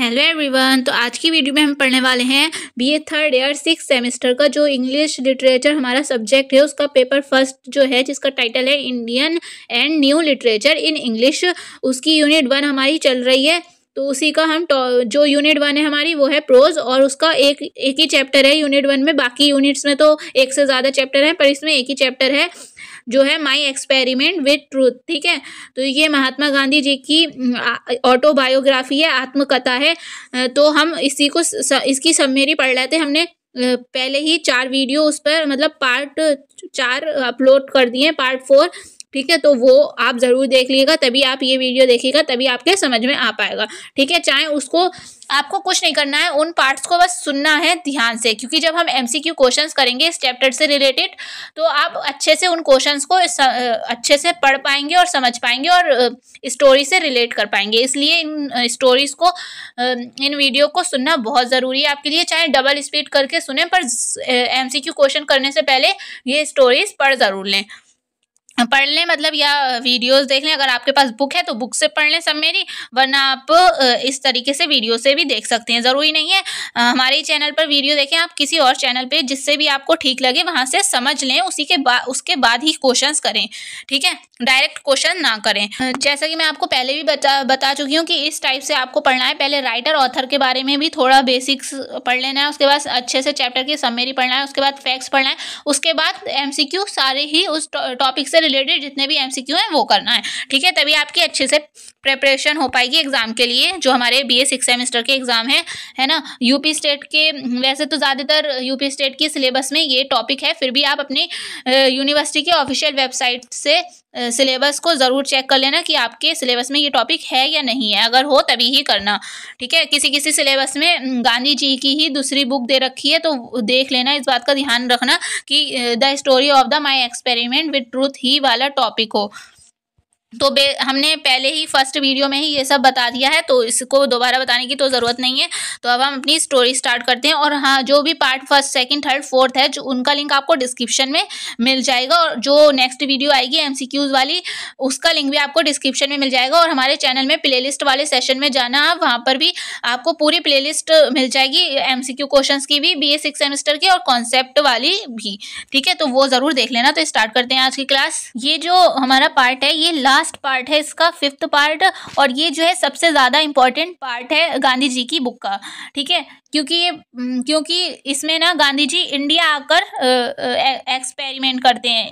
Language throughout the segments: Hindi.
हेलो एवरीवन तो आज की वीडियो में हम पढ़ने वाले हैं BA third year six semester का जो इंग्लिश लिटरेचर हमारा सब्जेक्ट है उसका पेपर फर्स्ट जो है जिसका टाइटल है Indian and new literature in English उसकी यूनिट वन हमारी चल रही है तो उसी का हम जो यूनिट वन है हमारी वो है प्रोज और उसका एक एक ही चैप्टर है यूनिट वन में बाकी यूनिट्स में तो एक से ज़्यादा चैप्टर है पर इसमें एक ही चैप्टर है जो है माई एक्सपेरिमेंट विथ ट्रूथ ठीक है तो ये महात्मा गांधी जी की ऑटोबायोग्राफी है आत्मकथा है तो हम इसी को इसकी मेरी पढ़ लेते हमने पहले ही चार वीडियो उस पर मतलब पार्ट चार अपलोड कर दिए पार्ट फोर ठीक है तो वो आप ज़रूर देख लीजिएगा तभी आप ये वीडियो देखिएगा तभी आपके समझ में आ पाएगा ठीक है चाहे उसको आपको कुछ नहीं करना है उन पार्ट्स को बस सुनना है ध्यान से क्योंकि जब हम एम सी क्यू क्वेश्चन करेंगे इस चैप्टर से रिलेटेड तो आप अच्छे से उन क्वेश्चन को अच्छे से पढ़ पाएंगे और समझ पाएंगे और स्टोरी से रिलेट कर पाएंगे इसलिए इन स्टोरीज़ को इन वीडियो को सुनना बहुत ज़रूरी है आपके लिए चाहे डबल स्पीड करके सुने पर एम सी क्यू क्वेश्चन करने से पहले ये स्टोरीज़ पढ़ ज़रूर लें पढ़ लें मतलब या वीडियोस देख लें अगर आपके पास बुक है तो बुक से पढ़ लें सब मेरी वरना आप इस तरीके से वीडियो से भी देख सकते हैं ज़रूरी नहीं है हमारे चैनल पर वीडियो देखें आप किसी और चैनल पे जिससे भी आपको ठीक लगे वहाँ से समझ लें उसी के बाद उसके बाद ही क्वेश्चंस करें ठीक है डायरेक्ट क्वेश्चन ना करें जैसा कि मैं आपको पहले भी बता बता चुकी हूँ कि इस टाइप से आपको पढ़ना है पहले राइटर ऑथर के बारे में भी थोड़ा बेसिक्स पढ़ लेना है उसके बाद अच्छे से चैप्टर की समेरी पढ़ना है उसके बाद फैक्ट्स पढ़ना है उसके बाद एम सारे ही उस टॉपिक से रिलेटेड जितने भी एमसीक्यू हैं वो करना है ठीक है तभी आपकी अच्छे से प्रेपरेशन हो पाएगी एग्ज़ाम के लिए जो हमारे बी ए सिक्स सेमेस्टर के एग्ज़ाम है है ना यूपी स्टेट के वैसे तो ज़्यादातर यूपी स्टेट की सिलेबस में ये टॉपिक है फिर भी आप अपनी यूनिवर्सिटी के ऑफिशियल वेबसाइट से सिलेबस को ज़रूर चेक कर लेना कि आपके सिलेबस में ये टॉपिक है या नहीं है अगर हो तभी ही करना ठीक है किसी किसी सिलेबस में गांधी जी की ही दूसरी बुक दे रखी है तो देख लेना इस बात का ध्यान रखना कि the story of the my experiment with truth ही वाला टॉपिक हो तो बे हमने पहले ही फर्स्ट वीडियो में ही ये सब बता दिया है तो इसको दोबारा बताने की तो ज़रूरत नहीं है तो अब हम अपनी स्टोरी स्टार्ट करते हैं और हाँ जो भी part first second third fourth है जो उनका लिंक आपको डिस्क्रिप्शन में मिल जाएगा और जो नेक्स्ट वीडियो आएगी एमसीक्यूज़ वाली उसका लिंक भी आपको डिस्क्रिप्शन में मिल जाएगा और हमारे चैनल में प्ले वाले सेशन में जाना आप वहाँ पर भी आपको पूरी प्ले मिल जाएगी एम सी की भी बी सिक्स सेमेस्टर की और कॉन्सेप्ट वाली भी ठीक है तो वो ज़रूर देख लेना तो स्टार्ट करते हैं आज की क्लास ये जो हमारा पार्ट है ये लास्ट लास्ट पार्ट है इसका फिफ्थ पार्ट और ये जो है सबसे ज़्यादा इम्पॉर्टेंट पार्ट है गांधी जी की बुक का ठीक है क्योंकि ये हम्म, क्योंकि इसमें ना गांधी जी इंडिया आकर एक्सपेरिमेंट करते हैं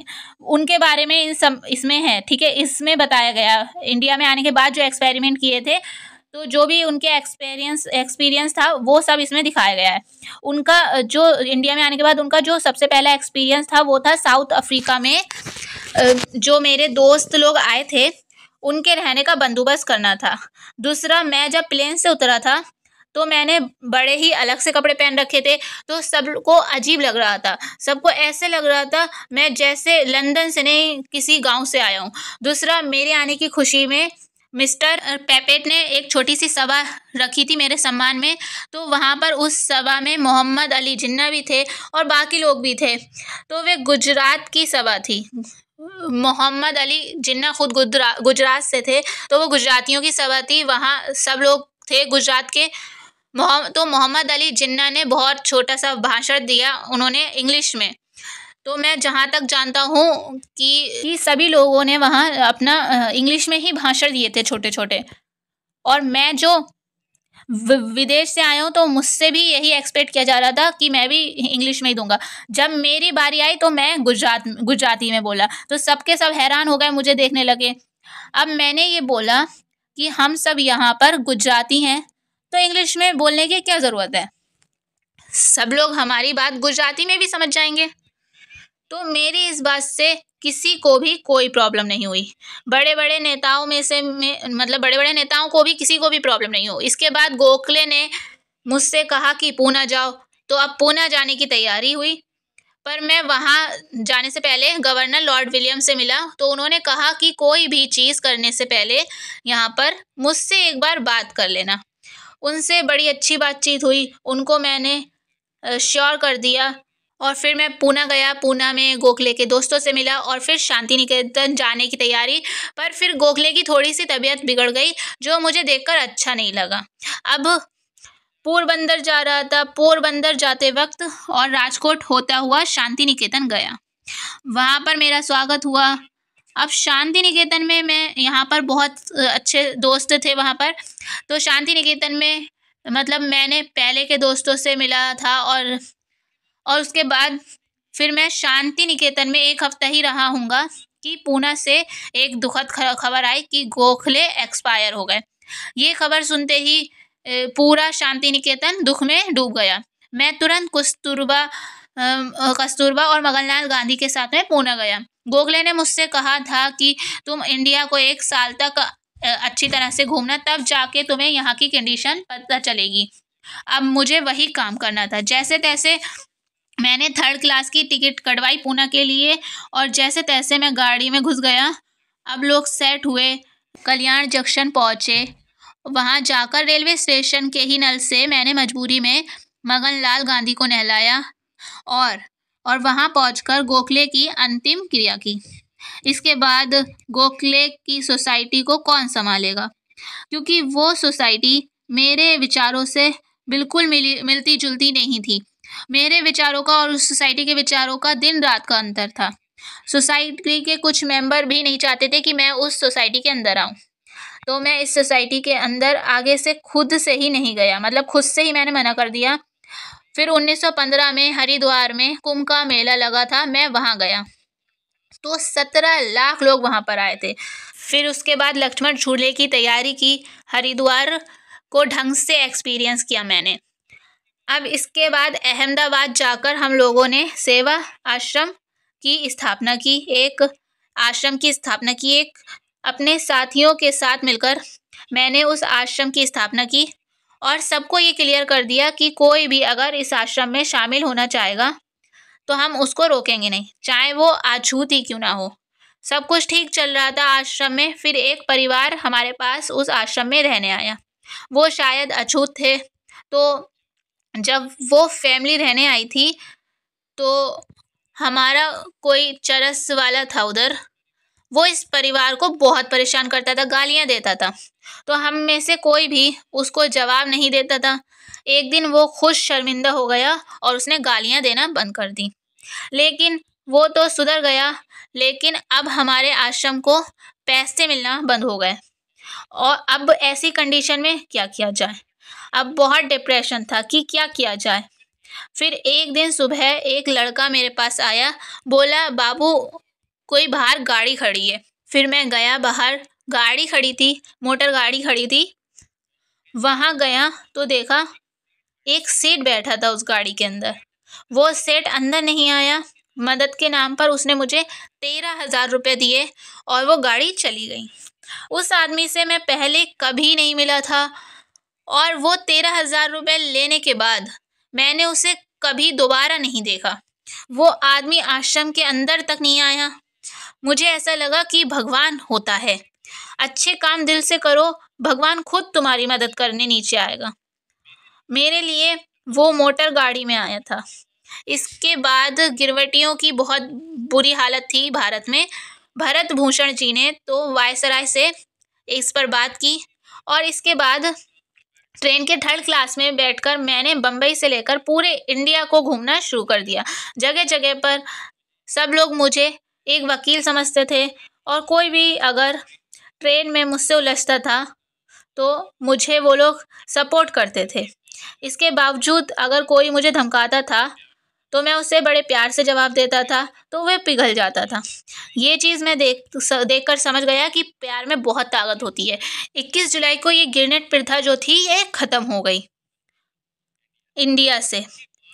उनके बारे में इन सब इसमें है ठीक है इसमें बताया गया इंडिया में आने के बाद जो एक्सपेरिमेंट किए थे तो जो भी उनके एक्सपीरियंस एक्सपीरियंस था वो सब इसमें दिखाया गया है उनका जो इंडिया में आने के बाद उनका जो सबसे पहला एक्सपीरियंस था वो था साउथ अफ्रीका में जो मेरे दोस्त लोग आए थे उनके रहने का बंदोबस्त करना था दूसरा मैं जब प्लेन से उतरा था तो मैंने बड़े ही अलग से कपड़े पहन रखे थे तो सबको अजीब लग रहा था सबको ऐसे लग रहा था मैं जैसे लंदन से नहीं किसी गांव से आया हूँ दूसरा मेरे आने की खुशी में मिस्टर पेपेट ने एक छोटी सी सभा रखी थी मेरे सम्मान में तो वहाँ पर उस सभा में मोहम्मद अली जिन्ना भी थे और बाकी लोग भी थे तो वे गुजरात की सभा थी मोहम्मद अली जिन्ना खुद गुजरा गुजरात से थे तो वो गुजरातियों की सभा थी वहाँ सब लोग थे गुजरात के तो मोहम्मद अली जिन्ना ने बहुत छोटा सा भाषण दिया उन्होंने इंग्लिश में तो मैं जहाँ तक जानता हूँ कि, कि सभी लोगों ने वहाँ अपना इंग्लिश में ही भाषण दिए थे छोटे छोटे और मैं जो विदेश से आया हूँ तो मुझसे भी यही एक्सपेक्ट किया जा रहा था कि मैं भी इंग्लिश में ही दूंगा जब मेरी बारी आई तो मैं गुजरात गुजराती में बोला तो सबके सब हैरान हो गए मुझे देखने लगे अब मैंने ये बोला कि हम सब यहाँ पर गुजराती हैं तो इंग्लिश में बोलने की क्या ज़रूरत है सब लोग हमारी बात गुजराती में भी समझ जाएंगे तो मेरी इस बात से किसी को भी कोई प्रॉब्लम नहीं हुई बड़े बड़े नेताओं में से में, मतलब बड़े बड़े नेताओं को भी किसी को भी प्रॉब्लम नहीं हुई इसके बाद गोखले ने मुझसे कहा कि पूना जाओ तो अब पूना जाने की तैयारी हुई पर मैं वहाँ जाने से पहले गवर्नर लॉर्ड विलियम से मिला तो उन्होंने कहा कि कोई भी चीज़ करने से पहले यहाँ पर मुझसे एक बार बात कर लेना उनसे बड़ी अच्छी बातचीत हुई उनको मैंने श्योर कर दिया और फिर मैं पूना गया पूना में गोखले के दोस्तों से मिला और फिर शांति निकेतन जाने की तैयारी पर फिर गोखले की थोड़ी सी तबीयत बिगड़ गई जो मुझे देखकर अच्छा नहीं लगा अब पोरबंदर जा रहा था पोरबंदर जाते वक्त और राजकोट होता हुआ शांति निकेतन गया वहाँ पर मेरा स्वागत हुआ अब शांति निकेतन में मैं यहाँ पर बहुत अच्छे दोस्त थे वहाँ पर तो शांति निकेतन में मतलब मैंने पहले के दोस्तों से मिला था और और उसके बाद फिर मैं शांति निकेतन में एक हफ्ता ही रहा हूँगा कि पूना से एक दुखद खबर आई कि गोखले एक्सपायर हो गए ये खबर सुनते ही पूरा शांति निकेतन दुख में डूब गया मैं तुरंत कस्तूरबा कस्तूरबा और मगनलाल गांधी के साथ में पूना गया गोखले ने मुझसे कहा था कि तुम इंडिया को एक साल तक अच्छी तरह से घूमना तब जाके तुम्हें यहाँ की कंडीशन पता चलेगी अब मुझे वही काम करना था जैसे तैसे मैंने थर्ड क्लास की टिकट कटवाई पूना के लिए और जैसे तैसे मैं गाड़ी में घुस गया अब लोग सेट हुए कल्याण जंक्शन पहुँचे वहाँ जाकर रेलवे स्टेशन के ही नल से मैंने मजबूरी में मगन लाल गांधी को नहलाया और और वहाँ कर गोखले की अंतिम क्रिया की इसके बाद गोखले की सोसाइटी को कौन संभालेगा क्योंकि वो सोसाइटी मेरे विचारों से बिल्कुल मिली मिलती जुलती नहीं थी मेरे विचारों का और उस सोसाइटी के विचारों का दिन रात का अंतर था सोसाइटी के कुछ मेंबर भी नहीं चाहते थे कि मैं उस सोसाइटी के अंदर आऊँ तो मैं इस सोसाइटी के अंदर आगे से खुद से ही नहीं गया मतलब खुद से ही मैंने मना कर दिया फिर 1915 में हरिद्वार में कुंभ का मेला लगा था मैं वहाँ गया तो 17 लाख लोग वहाँ पर आए थे फिर उसके बाद लक्ष्मण झूले की तैयारी की हरिद्वार को ढंग से एक्सपीरियंस किया मैंने अब इसके बाद अहमदाबाद जाकर हम लोगों ने सेवा आश्रम की स्थापना की एक आश्रम की स्थापना की एक अपने साथियों के साथ मिलकर मैंने उस आश्रम की स्थापना की और सबको ये क्लियर कर दिया कि कोई भी अगर इस आश्रम में शामिल होना चाहेगा तो हम उसको रोकेंगे नहीं चाहे वो अछूत ही क्यों ना हो सब कुछ ठीक चल रहा था आश्रम में फिर एक परिवार हमारे पास उस आश्रम में रहने आया वो शायद अछूत थे तो जब वो फैमिली रहने आई थी तो हमारा कोई चरस वाला था उधर वो इस परिवार को बहुत परेशान करता था गालियाँ देता था तो हम में से कोई भी उसको जवाब नहीं देता था एक दिन वो खुद शर्मिंदा हो गया और उसने गालियाँ देना बंद कर दी लेकिन वो तो सुधर गया लेकिन अब हमारे आश्रम को पैसे मिलना बंद हो गए और अब ऐसी कंडीशन में क्या किया जाए अब बहुत डिप्रेशन था कि क्या किया जाए फिर एक दिन सुबह एक लड़का मेरे पास आया बोला बाबू कोई बाहर गाड़ी खड़ी है फिर मैं गया बाहर गाड़ी खड़ी थी मोटर गाड़ी खड़ी थी वहाँ गया तो देखा एक सेठ बैठा था उस गाड़ी के अंदर वो सेठ अंदर नहीं आया मदद के नाम पर उसने मुझे तेरह हज़ार रुपये दिए और वो गाड़ी चली गई उस आदमी से मैं पहले कभी नहीं मिला था और वो तेरह हज़ार रुपये लेने के बाद मैंने उसे कभी दोबारा नहीं देखा वो आदमी आश्रम के अंदर तक नहीं आया मुझे ऐसा लगा कि भगवान होता है अच्छे काम दिल से करो भगवान खुद तुम्हारी मदद करने नीचे आएगा मेरे लिए वो मोटर गाड़ी में आया था इसके बाद गिरवटियों की बहुत बुरी हालत थी भारत में भरत भूषण जी ने तो वायसराय से इस पर बात की और इसके बाद ट्रेन के थर्ड क्लास में बैठकर मैंने बम्बई से लेकर पूरे इंडिया को घूमना शुरू कर दिया जगह जगह पर सब लोग मुझे एक वकील समझते थे और कोई भी अगर ट्रेन में मुझसे उलझता था तो मुझे वो लोग सपोर्ट करते थे इसके बावजूद अगर कोई मुझे धमकाता था तो मैं उसे बड़े प्यार से जवाब देता था तो वह पिघल जाता था ये चीज़ मैं देख देख कर समझ गया कि प्यार में बहुत ताकत होती है इक्कीस जुलाई को ये गिरनेट प्रथा जो थी ये ख़त्म हो गई इंडिया से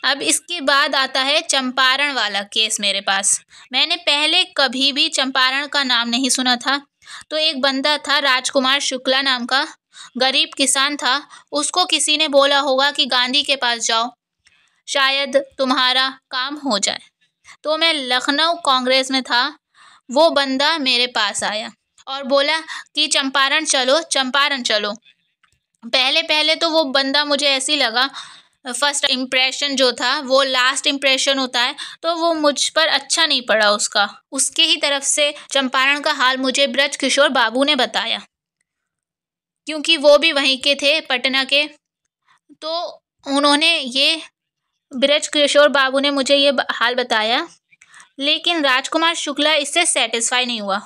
अब इसके बाद आता है चंपारण वाला केस मेरे पास मैंने पहले कभी भी चंपारण का नाम नहीं सुना था तो एक बंदा था राजकुमार शुक्ला नाम का गरीब किसान था उसको किसी ने बोला होगा कि गांधी के पास जाओ शायद तुम्हारा काम हो जाए तो मैं लखनऊ कांग्रेस में था वो बंदा मेरे पास आया और बोला कि चंपारण चलो चंपारण चलो पहले पहले तो वो बंदा मुझे ऐसी लगा फर्स्ट इम्प्रेशन जो था वो लास्ट इम्प्रेशन होता है तो वो मुझ पर अच्छा नहीं पड़ा उसका उसके ही तरफ से चंपारण का हाल मुझे ब्रज किशोर बाबू ने बताया क्योंकि वो भी वहीं के थे पटना के तो उन्होंने ये ब्रज किशोर बाबू ने मुझे ये हाल बताया लेकिन राजकुमार शुक्ला इससे सेटिस्फाई नहीं हुआ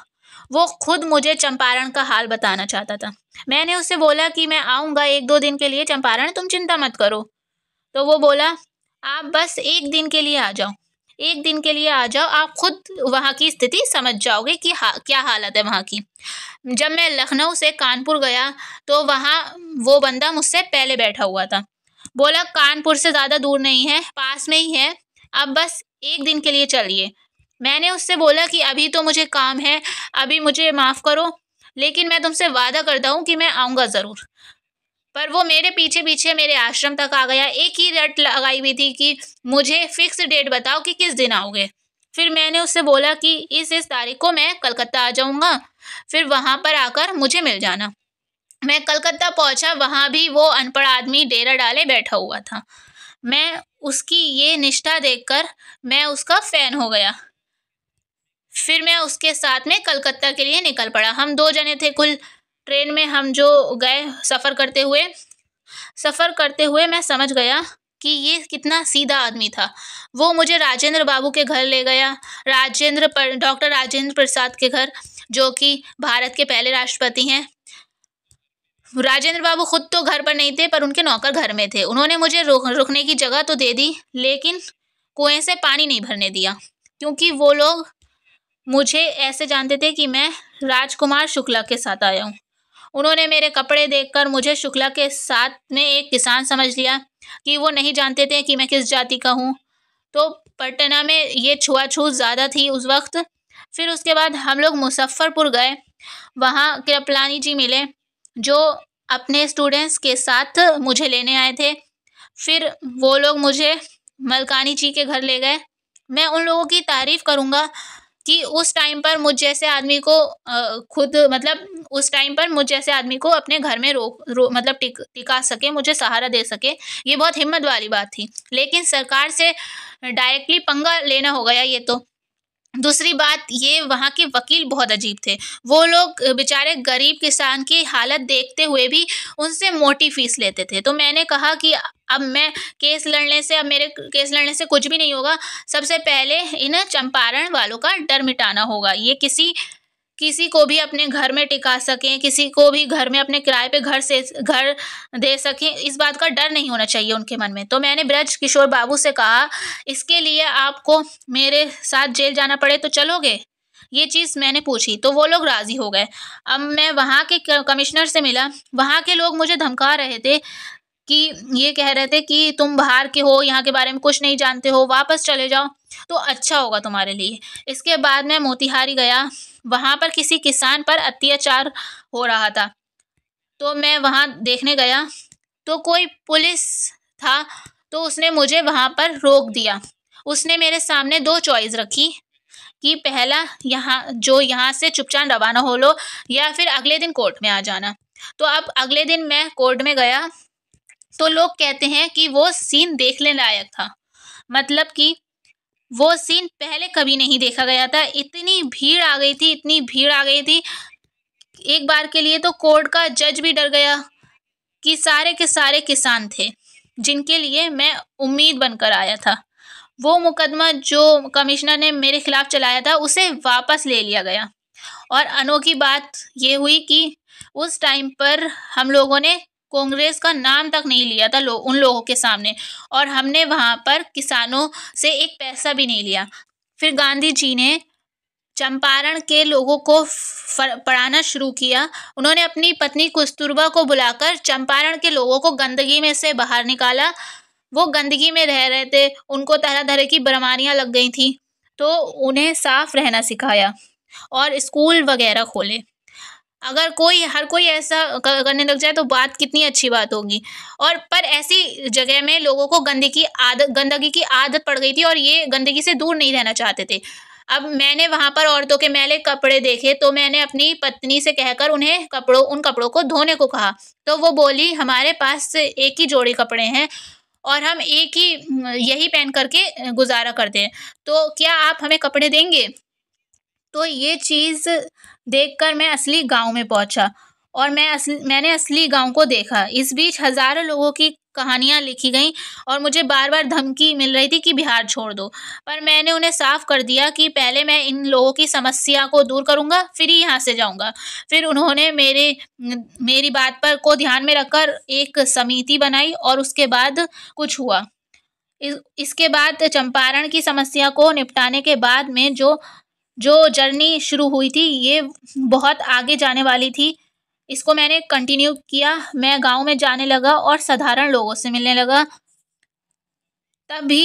वो खुद मुझे चंपारण का हाल बताना चाहता था मैंने उससे बोला कि मैं आऊँगा एक दो दिन के लिए चंपारण तुम चिंता मत करो तो वो बोला आप बस एक दिन के लिए आ जाओ एक दिन के लिए आ जाओ आप खुद वहाँ की स्थिति समझ जाओगे कि हा, क्या हालत है वहाँ की जब मैं लखनऊ से कानपुर गया तो वहाँ वो बंदा मुझसे पहले बैठा हुआ था बोला कानपुर से ज़्यादा दूर नहीं है पास में ही है अब बस एक दिन के लिए चलिए मैंने उससे बोला कि अभी तो मुझे काम है अभी मुझे माफ़ करो लेकिन मैं तुमसे वादा करता हूँ कि मैं आऊँगा ज़रूर पर वो मेरे पीछे पीछे मेरे आश्रम तक आ गया एक ही रट लगाई हुई थी कि मुझे फिक्स डेट बताओ कि किस दिन आओगे फिर मैंने उससे बोला कि इस इस तारीख को मैं कलकत्ता आ जाऊँगा फिर वहाँ पर आकर मुझे मिल जाना मैं कलकत्ता पहुंचा वहाँ भी वो अनपढ़ आदमी डेरा डाले बैठा हुआ था मैं उसकी ये निष्ठा देखकर मैं उसका फ़ैन हो गया फिर मैं उसके साथ में कलकत्ता के लिए निकल पड़ा हम दो जने थे कुल ट्रेन में हम जो गए सफ़र करते हुए सफ़र करते हुए मैं समझ गया कि ये कितना सीधा आदमी था वो मुझे राजेंद्र बाबू के घर ले गया राजेंद्र पर डॉक्टर राजेंद्र प्रसाद के घर जो कि भारत के पहले राष्ट्रपति हैं राजेंद्र बाबू खुद तो घर पर नहीं थे पर उनके नौकर घर में थे उन्होंने मुझे रुक रुकने की जगह तो दे दी लेकिन कुएं से पानी नहीं भरने दिया क्योंकि वो लोग मुझे ऐसे जानते थे कि मैं राजकुमार शुक्ला के साथ आया हूँ उन्होंने मेरे कपड़े देखकर मुझे शुक्ला के साथ में एक किसान समझ लिया कि वो नहीं जानते थे कि मैं किस जाति का हूँ तो पटना में ये छुआछूत ज़्यादा थी उस वक्त फिर उसके बाद हम लोग मुजफ्फ़रपुर गए वहाँ कृपलानी जी मिले जो अपने स्टूडेंट्स के साथ मुझे लेने आए थे फिर वो लोग मुझे मलकानी जी के घर ले गए मैं उन लोगों की तारीफ़ करूँगा कि उस टाइम पर मुझ जैसे आदमी को खुद मतलब उस टाइम पर मुझ जैसे आदमी को अपने घर में रोक रो मतलब टिक टिका सके मुझे सहारा दे सके ये बहुत हिम्मत वाली बात थी लेकिन सरकार से डायरेक्टली पंगा लेना हो गया ये तो दूसरी बात ये वहाँ के वकील बहुत अजीब थे वो लोग बेचारे गरीब किसान की हालत देखते हुए भी उनसे मोटी फीस लेते थे तो मैंने कहा कि अब मैं केस लड़ने से अब मेरे केस लड़ने से कुछ भी नहीं होगा सबसे पहले इन चंपारण वालों का डर मिटाना होगा ये किसी किसी को भी अपने घर में टिका सकें किसी को भी घर में अपने किराए पे घर से घर दे सकें इस बात का डर नहीं होना चाहिए उनके मन में तो मैंने ब्रज किशोर बाबू से कहा इसके लिए आपको मेरे साथ जेल जाना पड़े तो चलोगे ये चीज़ मैंने पूछी तो वो लोग राज़ी हो गए अब मैं वहाँ के कमिश्नर से मिला वहाँ के लोग मुझे धमका रहे थे कि ये कह रहे थे कि तुम बाहर के हो यहाँ के बारे में कुछ नहीं जानते हो वापस चले जाओ तो अच्छा होगा तुम्हारे लिए इसके बाद मैं मोतिहारी गया वहां पर किसी किसान पर अत्याचार हो रहा था तो मैं वहां देखने गया तो कोई पुलिस था तो उसने मुझे वहां पर रोक दिया उसने मेरे सामने दो चॉइस रखी कि पहला यहाँ जो यहाँ से चुपचाप रवाना हो लो या फिर अगले दिन कोर्ट में आ जाना तो अब अगले दिन मैं कोर्ट में गया तो लोग कहते हैं कि वो सीन देखने लायक था मतलब कि वो सीन पहले कभी नहीं देखा गया था इतनी भीड़ आ गई थी इतनी भीड़ आ गई थी एक बार के लिए तो कोर्ट का जज भी डर गया कि सारे के सारे किसान थे जिनके लिए मैं उम्मीद बनकर आया था वो मुकदमा जो कमिश्नर ने मेरे खिलाफ़ चलाया था उसे वापस ले लिया गया और अनोखी बात ये हुई कि उस टाइम पर हम लोगों ने कांग्रेस का नाम तक नहीं लिया था लो, उन लोगों के सामने और हमने वहाँ पर किसानों से एक पैसा भी नहीं लिया फिर गांधी जी ने चंपारण के लोगों को पढ़ाना शुरू किया उन्होंने अपनी पत्नी कस्तूरबा को बुलाकर चंपारण के लोगों को गंदगी में से बाहर निकाला वो गंदगी में रह रहे थे उनको तरह तरह की बरमानियाँ लग गई थी तो उन्हें साफ रहना सिखाया और स्कूल वगैरह खोले अगर कोई हर कोई ऐसा करने लग जाए तो बात कितनी अच्छी बात होगी और पर ऐसी जगह में लोगों को गंदगी आदत गंदगी की आदत पड़ गई थी और ये गंदगी से दूर नहीं रहना चाहते थे अब मैंने वहाँ पर औरतों के मैले कपड़े देखे तो मैंने अपनी पत्नी से कहकर उन्हें कपड़ों उन कपड़ों को धोने को कहा तो वो बोली हमारे पास एक ही जोड़ी कपड़े हैं और हम एक ही यही पहन करके गुजारा करते हैं तो क्या आप हमें कपड़े देंगे तो ये चीज़ देखकर मैं असली गांव में पहुंचा और मैं असली मैंने असली गांव को देखा इस बीच हज़ारों लोगों की कहानियां लिखी गईं और मुझे बार बार धमकी मिल रही थी कि बिहार छोड़ दो पर मैंने उन्हें साफ कर दिया कि पहले मैं इन लोगों की समस्या को दूर करूंगा फिर ही यहाँ से जाऊँगा फिर उन्होंने मेरे मेरी बात पर को ध्यान में रखकर एक समिति बनाई और उसके बाद कुछ हुआ इस, इसके बाद चंपारण की समस्या को निपटाने के बाद में जो जो जर्नी शुरू हुई थी ये बहुत आगे जाने वाली थी इसको मैंने कंटिन्यू किया मैं गांव में जाने लगा और साधारण लोगों से मिलने लगा तब भी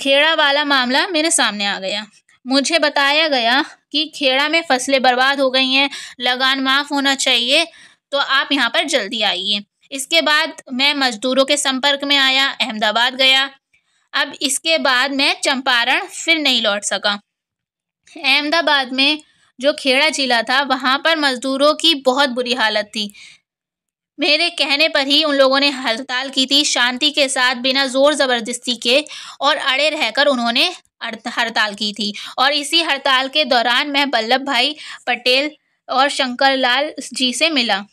खेड़ा वाला मामला मेरे सामने आ गया मुझे बताया गया कि खेड़ा में फसलें बर्बाद हो गई हैं लगान माफ़ होना चाहिए तो आप यहाँ पर जल्दी आइए इसके बाद मैं मज़दूरों के संपर्क में आया अहमदाबाद गया अब इसके बाद मैं चंपारण फिर नहीं लौट सका अहमदाबाद में जो खेड़ा जिला था वहाँ पर मज़दूरों की बहुत बुरी हालत थी मेरे कहने पर ही उन लोगों ने हड़ताल की थी शांति के साथ बिना ज़ोर ज़बरदस्ती के और अड़े रहकर उन्होंने हड़ताल की थी और इसी हड़ताल के दौरान मैं वल्लभ भाई पटेल और शंकर लाल जी से मिला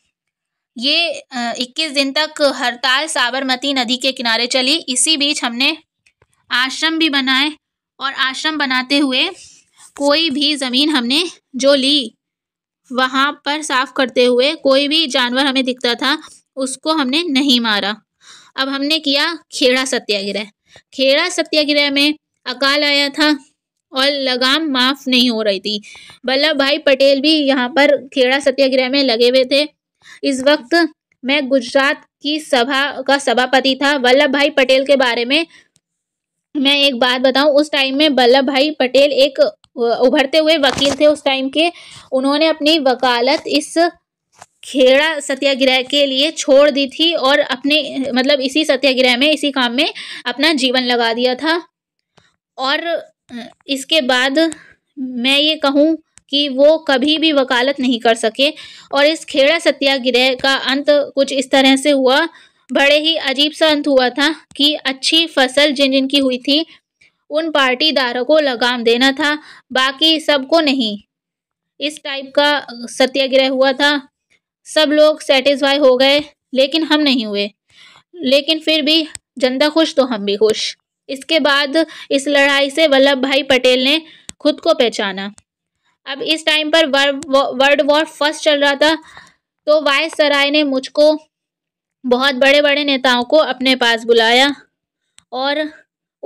ये 21 दिन तक हड़ताल साबरमती नदी के किनारे चली इसी बीच हमने आश्रम भी बनाए और आश्रम बनाते हुए कोई भी ज़मीन हमने जो ली वहाँ पर साफ करते हुए कोई भी जानवर हमें दिखता था उसको हमने नहीं मारा अब हमने किया खेड़ा सत्याग्रह खेड़ा सत्याग्रह में अकाल आया था और लगाम माफ नहीं हो रही थी वल्लभ भाई पटेल भी यहाँ पर खेड़ा सत्याग्रह में लगे हुए थे इस वक्त मैं गुजरात की सभा का सभापति था वल्लभ भाई पटेल के बारे में मैं एक बात बताऊं उस टाइम में वल्लभ भाई पटेल एक उभरते हुए वकील थे उस टाइम के उन्होंने अपनी वकालत इस खेड़ा सत्याग्रह के लिए छोड़ दी थी और अपने मतलब इसी सत्याग्रह में इसी काम में अपना जीवन लगा दिया था और इसके बाद मैं ये कहूँ कि वो कभी भी वकालत नहीं कर सके और इस खेड़ा सत्याग्रह का अंत कुछ इस तरह से हुआ बड़े ही अजीब सा अंत हुआ था कि अच्छी फसल जिन जिन की हुई थी उन पार्टीदारों को लगाम देना था बाकी सबको नहीं इस टाइप का सत्याग्रह हुआ था सब लोग सेटिस्फाई हो गए लेकिन हम नहीं हुए लेकिन फिर भी जनता खुश तो हम भी खुश इसके बाद इस लड़ाई से वल्लभ भाई पटेल ने खुद को पहचाना अब इस टाइम पर वर्ल्ड वॉर फर्स्ट चल रहा था तो वाइस सराय ने मुझको बहुत बड़े बड़े नेताओं को अपने पास बुलाया और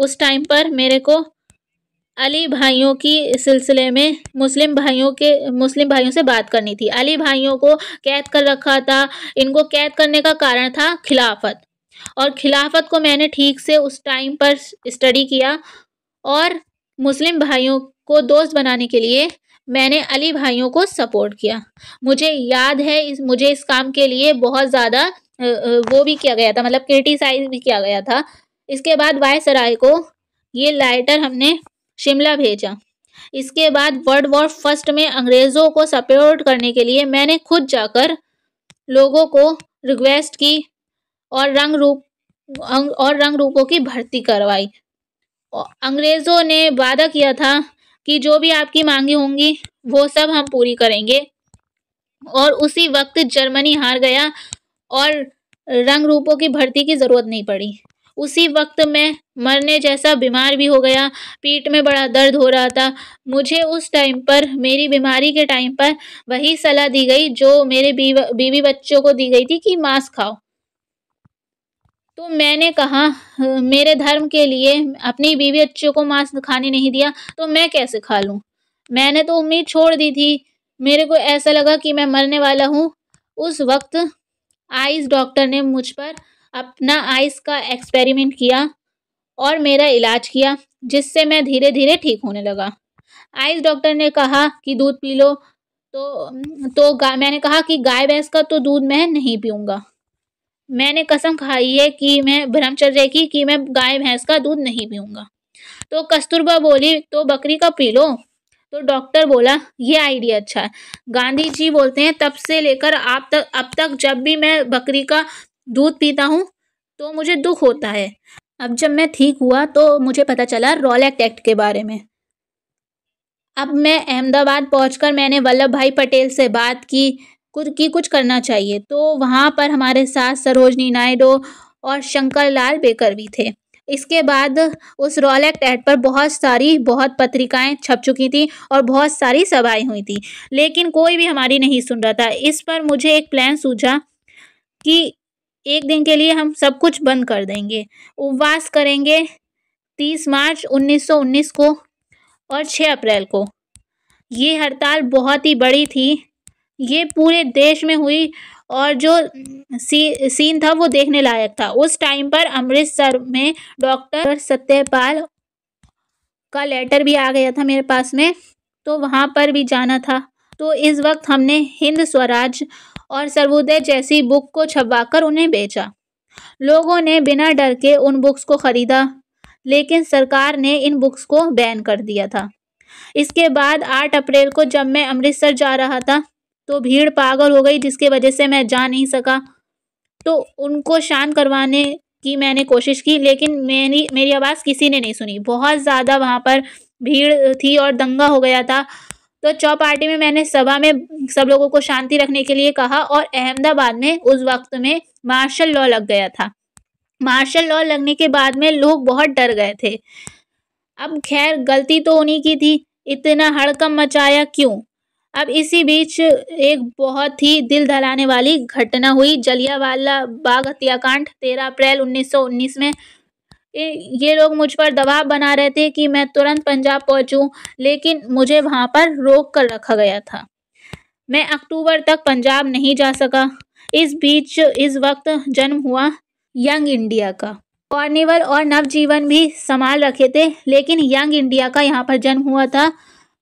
उस टाइम पर मेरे को अली भाइयों की सिलसिले में मुस्लिम भाइयों के मुस्लिम भाइयों से बात करनी थी अली भाइयों को कैद कर रखा था इनको कैद करने का कारण था खिलाफत और खिलाफत को मैंने ठीक से उस टाइम पर स्टडी किया और मुस्लिम भाइयों को दोस्त बनाने के लिए मैंने अली भाइयों को सपोर्ट किया मुझे याद है इस मुझे इस काम के लिए बहुत ज़्यादा वो भी किया गया था मतलब क्रिटिसाइज भी किया गया था इसके बाद वायसराय को ये लाइटर हमने शिमला भेजा इसके बाद वर्ल्ड वॉर फर्स्ट में अंग्रेज़ों को सपोर्ट करने के लिए मैंने खुद जाकर लोगों को रिक्वेस्ट की और रंग रूप और रंग रूपों की भर्ती करवाई अंग्रेज़ों ने वादा किया था कि जो भी आपकी मांगी होंगी वो सब हम पूरी करेंगे और उसी वक्त जर्मनी हार गया और रंग रूपों की भर्ती की ज़रूरत नहीं पड़ी उसी वक्त मैं मरने जैसा बीमार भी हो गया पीठ में बड़ा दर्द हो रहा था मुझे उस टाइम पर मेरी बीमारी के टाइम पर वही सलाह दी गई जो मेरे बीवी बच्चों को दी गई थी कि मांस खाओ तो मैंने कहा मेरे धर्म के लिए अपनी बीवी बच्चों को मांस खाने नहीं दिया तो मैं कैसे खा लूँ मैंने तो उम्मीद छोड़ दी थी मेरे को ऐसा लगा कि मैं मरने वाला हूँ उस वक्त आइस डॉक्टर ने मुझ पर अपना आइस का एक्सपेरिमेंट किया और मेरा इलाज किया जिससे मैं धीरे धीरे ठीक होने लगा आइस डॉक्टर ने कहा कि दूध पी लो तो तो मैंने कहा कि गाय भैंस का तो दूध मैं नहीं पीऊँगा मैंने कसम खाई है कि मैं ब्रह्मचर्य की कि मैं गाय भैंस का दूध नहीं पीऊँगा तो कस्तूरबा बोली तो बकरी का पी लो तो डॉक्टर बोला ये आइडिया अच्छा है गांधी जी बोलते हैं तब से लेकर आप तक अब तक जब भी मैं बकरी का दूध पीता हूँ तो मुझे दुख होता है अब जब मैं ठीक हुआ तो मुझे पता चला रॉलेक्ट एक्ट के बारे में अब मैं अहमदाबाद पहुंचकर मैंने वल्लभ भाई पटेल से बात की कुछ की कुछ करना चाहिए तो वहाँ पर हमारे साथ सरोजनी नायडू और शंकर लाल बेकर भी थे इसके बाद उस रॉयल एक्ट पर बहुत सारी बहुत पत्रिकाएं छप चुकी थी और बहुत सारी सभाएं हुई थी लेकिन कोई भी हमारी नहीं सुन रहा था इस पर मुझे एक प्लान सूझा कि एक दिन के लिए हम सब कुछ बंद कर देंगे उपवास करेंगे तीस मार्च 1919 को और 6 अप्रैल को ये हड़ताल बहुत ही बड़ी थी ये पूरे देश में हुई और जो सी सीन था वो देखने लायक था उस टाइम पर अमृतसर में डॉक्टर सत्यपाल का लेटर भी आ गया था मेरे पास में तो वहाँ पर भी जाना था तो इस वक्त हमने हिंद स्वराज और सर्वोदय जैसी बुक को छपवाकर उन्हें बेचा लोगों ने बिना डर के उन बुक्स को खरीदा लेकिन सरकार ने इन बुक्स को बैन कर दिया था इसके बाद आठ अप्रैल को जब मैं अमृतसर जा रहा था तो भीड़ पागल हो गई जिसकी वजह से मैं जा नहीं सका तो उनको शांत करवाने की मैंने कोशिश की लेकिन मेरी मेरी आवाज़ किसी ने नहीं सुनी बहुत ज़्यादा वहाँ पर भीड़ थी और दंगा हो गया था तो चौपाटी में मैंने सभा में सब लोगों को शांति रखने के लिए कहा और अहमदाबाद में उस वक्त में मार्शल लॉ लग गया था मार्शल लॉ लगने के बाद में लोग बहुत डर गए थे अब खैर गलती तो उन्हीं की थी इतना हड़कम मचाया क्यों अब इसी बीच एक बहुत ही दिल दहलाने वाली घटना हुई जलियावाला बाग हत्याकांड तेरह अप्रैल 1919 में ये लोग मुझ पर दबाव बना रहे थे कि मैं तुरंत पंजाब पहुंचूं लेकिन मुझे वहां पर रोक कर रखा गया था मैं अक्टूबर तक पंजाब नहीं जा सका इस बीच इस वक्त जन्म हुआ यंग इंडिया का कॉर्निवल और नवजीवन भी संभाल रखे थे लेकिन यंग इंडिया का यहाँ पर जन्म हुआ था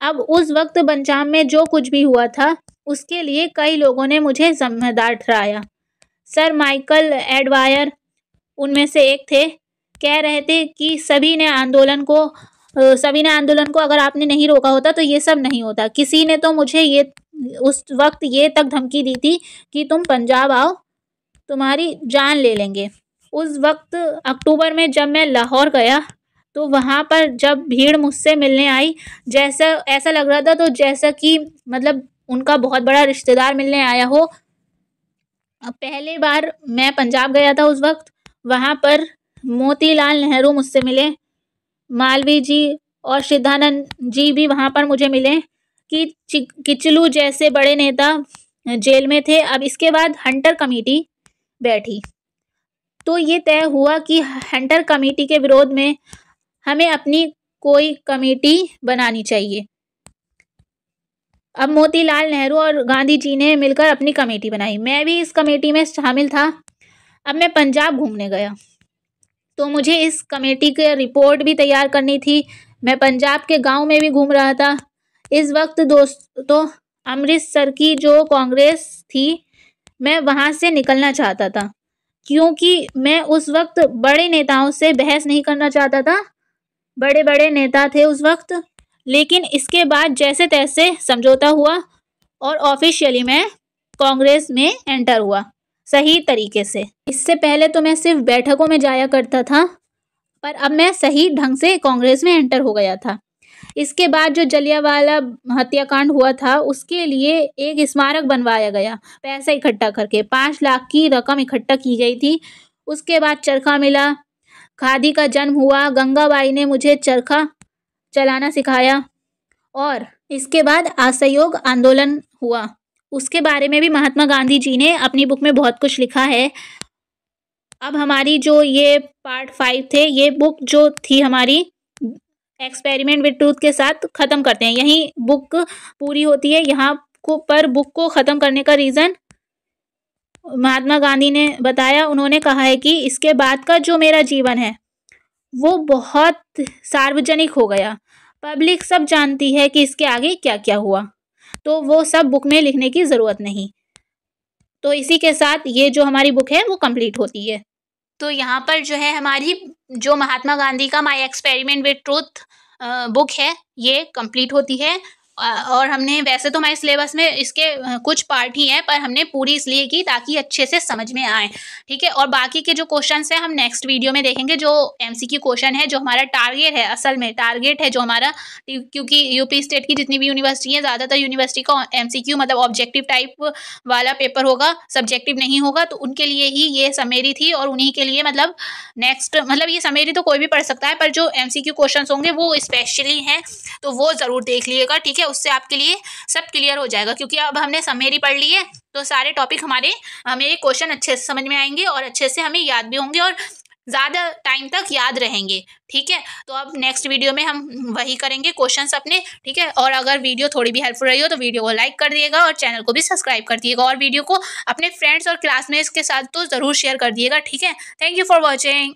अब उस वक्त पंजाब में जो कुछ भी हुआ था उसके लिए कई लोगों ने मुझे जिम्मेदार ठहराया सर माइकल एडवायर उनमें से एक थे कह रहे थे कि सभी ने आंदोलन को सभी ने आंदोलन को अगर आपने नहीं रोका होता तो ये सब नहीं होता किसी ने तो मुझे ये उस वक्त ये तक धमकी दी थी कि तुम पंजाब आओ तुम्हारी जान ले लेंगे उस वक्त अक्टूबर में जब मैं लाहौर गया तो वहाँ पर जब भीड़ मुझसे मिलने आई जैसा ऐसा लग रहा था तो जैसा कि मतलब उनका बहुत बड़ा रिश्तेदार मिलने आया हो पहले बार मैं पंजाब गया था उस वक्त वहाँ पर मोतीलाल नेहरू मुझसे मिले मालवी जी और सिद्धानंद जी भी वहाँ पर मुझे मिले कि किचलू जैसे बड़े नेता जेल में थे अब इसके बाद हंटर कमेटी बैठी तो ये तय हुआ कि हंटर कमेटी के विरोध में हमें अपनी कोई कमेटी बनानी चाहिए अब मोतीलाल नेहरू और गांधी जी ने मिलकर अपनी कमेटी बनाई मैं भी इस कमेटी में शामिल था अब मैं पंजाब घूमने गया तो मुझे इस कमेटी के रिपोर्ट भी तैयार करनी थी मैं पंजाब के गांव में भी घूम रहा था इस वक्त दोस्तों तो अमृतसर की जो कांग्रेस थी मैं वहाँ से निकलना चाहता था क्योंकि मैं उस वक्त बड़े नेताओं से बहस नहीं करना चाहता था बड़े बड़े नेता थे उस वक्त लेकिन इसके बाद जैसे तैसे समझौता हुआ और ऑफिशियली मैं कांग्रेस में एंटर हुआ सही तरीके से इससे पहले तो मैं सिर्फ बैठकों में जाया करता था पर अब मैं सही ढंग से कांग्रेस में एंटर हो गया था इसके बाद जो जलियावाला हत्याकांड हुआ था उसके लिए एक स्मारक बनवाया गया पैसा इकट्ठा करके पाँच लाख की रकम इकट्ठा की गई थी उसके बाद चरखा मिला खादी का जन्म हुआ गंगाबाई ने मुझे चरखा चलाना सिखाया और इसके बाद असहयोग आंदोलन हुआ उसके बारे में भी महात्मा गांधी जी ने अपनी बुक में बहुत कुछ लिखा है अब हमारी जो ये पार्ट फाइव थे ये बुक जो थी हमारी एक्सपेरिमेंट विद ट्रूथ के साथ ख़त्म करते हैं यहीं बुक पूरी होती है यहाँ को पर बुक को ख़त्म करने का रीज़न महात्मा गांधी ने बताया उन्होंने कहा है कि इसके बाद का जो मेरा जीवन है वो बहुत सार्वजनिक हो गया पब्लिक सब जानती है कि इसके आगे क्या क्या हुआ तो वो सब बुक में लिखने की ज़रूरत नहीं तो इसी के साथ ये जो हमारी बुक है वो कंप्लीट होती है तो यहाँ पर जो है हमारी जो महात्मा गांधी का my experiment with truth book है ये कंप्लीट होती है और हमने वैसे तो हमारे सिलेबस में इसके कुछ पार्ट ही हैं पर हमने पूरी इसलिए की ताकि अच्छे से समझ में आए ठीक है और बाकी के जो क्वेश्चन हैं हम नेक्स्ट वीडियो में देखेंगे जो एम क्वेश्चन है जो हमारा टारगेट है असल में टारगेट है जो हमारा क्योंकि यूपी स्टेट की जितनी भी यूनिवर्सिटी है ज़्यादातर यूनिवर्सिटी का एम मतलब ऑब्जेक्टिव टाइप वाला पेपर होगा सब्जेक्टिव नहीं होगा तो उनके लिए ही ये समेरी थी और उन्हीं के लिए मतलब नेक्स्ट मतलब ये समेरी तो कोई भी पढ़ सकता है पर जो एम क्वेश्चन होंगे वो स्पेशली हैं तो वो ज़रूर देख लीजिएगा ठीक है है उससे आपके लिए सब क्लियर हो जाएगा क्योंकि अब हमने समेरी पढ़ ली है तो सारे टॉपिक हमारे हमें क्वेश्चन अच्छे से समझ में आएंगे और अच्छे से हमें याद भी होंगे और ज़्यादा टाइम तक याद रहेंगे ठीक है तो अब नेक्स्ट वीडियो में हम वही करेंगे क्वेश्चंस अपने ठीक है और अगर वीडियो थोड़ी भी हेल्पफुल रही हो तो वीडियो को लाइक कर दिएगा और चैनल को भी सब्सक्राइब कर दिएगा और वीडियो को अपने फ्रेंड्स और क्लासमेट्स के साथ तो ज़रूर शेयर कर दिएगा ठीक है थैंक यू फॉर वॉचिंग